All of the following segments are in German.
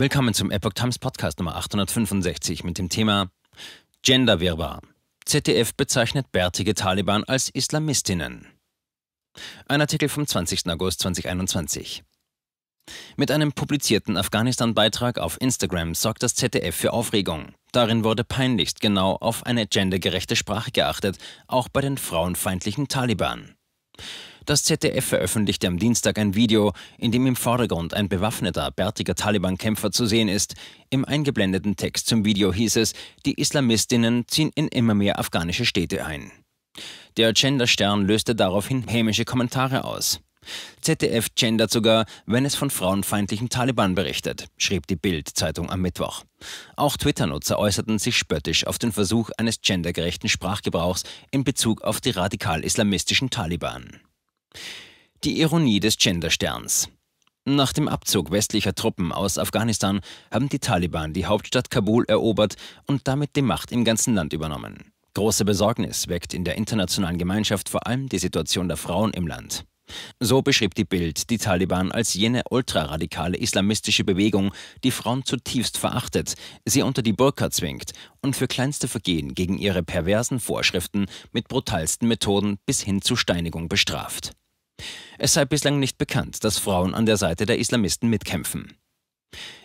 Willkommen zum Epoch Times Podcast Nummer 865 mit dem Thema Genderwirrwarr. ZDF bezeichnet bärtige Taliban als Islamistinnen. Ein Artikel vom 20. August 2021. Mit einem publizierten Afghanistan-Beitrag auf Instagram sorgt das ZDF für Aufregung. Darin wurde peinlichst genau auf eine gendergerechte Sprache geachtet, auch bei den frauenfeindlichen Taliban. Das ZDF veröffentlichte am Dienstag ein Video, in dem im Vordergrund ein bewaffneter, bärtiger Taliban-Kämpfer zu sehen ist. Im eingeblendeten Text zum Video hieß es, die Islamistinnen ziehen in immer mehr afghanische Städte ein. Der Gender-Stern löste daraufhin hämische Kommentare aus. ZDF gendert sogar, wenn es von frauenfeindlichen Taliban berichtet, schrieb die Bild-Zeitung am Mittwoch. Auch Twitter-Nutzer äußerten sich spöttisch auf den Versuch eines gendergerechten Sprachgebrauchs in Bezug auf die radikal-islamistischen Taliban. Die Ironie des Gendersterns. Nach dem Abzug westlicher Truppen aus Afghanistan haben die Taliban die Hauptstadt Kabul erobert und damit die Macht im ganzen Land übernommen. Große Besorgnis weckt in der internationalen Gemeinschaft vor allem die Situation der Frauen im Land. So beschrieb die Bild die Taliban als jene ultraradikale islamistische Bewegung, die Frauen zutiefst verachtet, sie unter die Burka zwingt und für kleinste Vergehen gegen ihre perversen Vorschriften mit brutalsten Methoden bis hin zu Steinigung bestraft. Es sei bislang nicht bekannt, dass Frauen an der Seite der Islamisten mitkämpfen.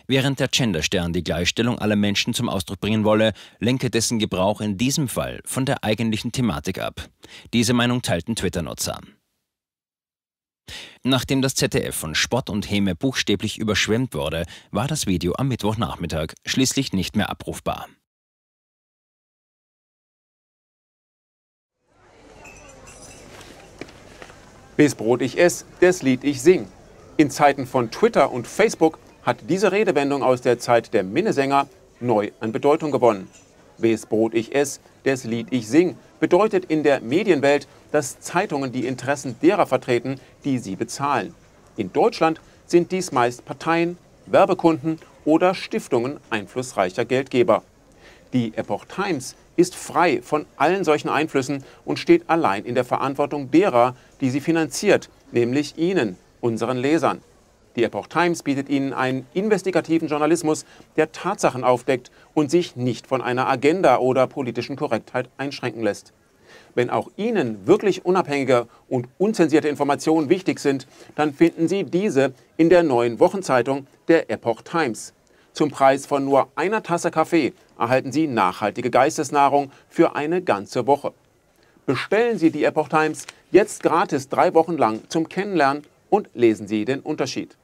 Während der Genderstern die Gleichstellung aller Menschen zum Ausdruck bringen wolle, lenke dessen Gebrauch in diesem Fall von der eigentlichen Thematik ab. Diese Meinung teilten Twitter-Nutzer. Nachdem das ZDF von Spott und Häme buchstäblich überschwemmt wurde, war das Video am Mittwochnachmittag schließlich nicht mehr abrufbar. Bis Brot ich ess, des Lied ich sing. In Zeiten von Twitter und Facebook hat diese Redewendung aus der Zeit der Minnesänger neu an Bedeutung gewonnen. Bis Brot ich ess, des Lied ich sing bedeutet in der Medienwelt, dass Zeitungen die Interessen derer vertreten, die sie bezahlen. In Deutschland sind dies meist Parteien, Werbekunden oder Stiftungen einflussreicher Geldgeber. Die Epoch Times ist frei von allen solchen Einflüssen und steht allein in der Verantwortung derer, die sie finanziert, nämlich Ihnen, unseren Lesern. Die Epoch Times bietet Ihnen einen investigativen Journalismus, der Tatsachen aufdeckt und sich nicht von einer Agenda oder politischen Korrektheit einschränken lässt. Wenn auch Ihnen wirklich unabhängige und unzensierte Informationen wichtig sind, dann finden Sie diese in der neuen Wochenzeitung der Epoch Times. Zum Preis von nur einer Tasse Kaffee erhalten Sie nachhaltige Geistesnahrung für eine ganze Woche. Bestellen Sie die Epoch Times jetzt gratis drei Wochen lang zum Kennenlernen und lesen Sie den Unterschied.